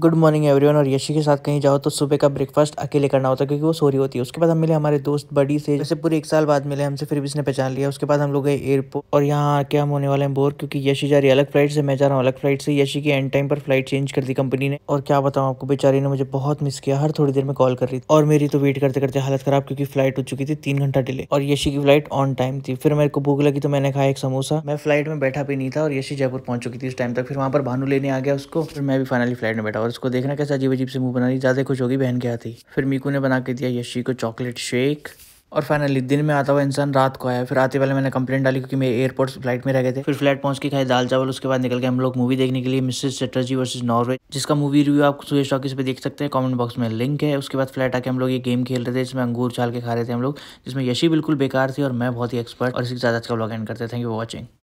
good morning everyone और यशी के साथ कहीं जाओ तो सुबह का ब्रेकफास्ट अकेले करना होता है क्योंकि वो सोरी होती है उसके बाद हम मिले हमारे दोस्त बड़ी से जैसे पूरे एक साल बाद मिले हमसे फिर भी इसने पहचान लिया उसके बाद हम लोग गए एयरपोर्ट और यहाँ आके हम होने वाले हैं बोर क्योंकि यशी जा रही है अलग फ्लाइट से मैं जा रहा हूँ अलग फ्लाइट से यशी की एंड टाइम पर फ्लाइट चेंज कर दी कंपनी ने और क्या बताऊँ आपको बेचारी ने मुझे बहुत मिस किया हर थोड़ी देर में कॉल कर रही थी और मेरी तो वेट करते करते हालत खराब क्योंकि फ्लाइट हो चुकी थी तीन घंटा डिले और यशी की फ्लाइट ऑन टाइम थी फिर मेरे को भूख लगी तो मैंने खाया एक समोसा मैं फ्लाइट में बैठा भी नहीं था और यशी जयपुर पहुंच चुकी थी इस टाइम तक फिर वहाँ पर भानु लेने आ गया उसको फिर मैं भी फाइनली फ्लाइट में बैठा और उसको देखना कैसे अजीब अजीब से मुंह बना रही ज़्यादा खुश होगी बहन के आती फिर मीकू ने बना के दिया यशी को चॉकलेट शेक और फाइनली दिन में आता हुआ इंसान रात को आया फिर आते वाले मैंने कंप्लेन डाली क्योंकि मेरे एयरपोर्ट फ्लाइट में रह गए थे फिर फ्लाइट पहुंच के खाए दाल चावल उसके बाद निकल गए हम लोग मूवी देखने के लिए मिसेस चटर्जी वर्सेस नॉर्वे जिसका मूवी रिव्यू आप सुबह टॉकीज पे देख सकते हैं कमेंट बॉक्स में लिंक है उसके बाद फ्लाइट आके हम लोग ये गेम खेल रहे थे जिसमें अंगूर छाल के खा रहे थे हम लोग जिसमें यशी बिल्कुल बेकार थी और मैं बहुत ही एक्सपर्ट और इसके साथ आज का ब्लॉग एंड करते थैंक यू फॉर वॉचिंग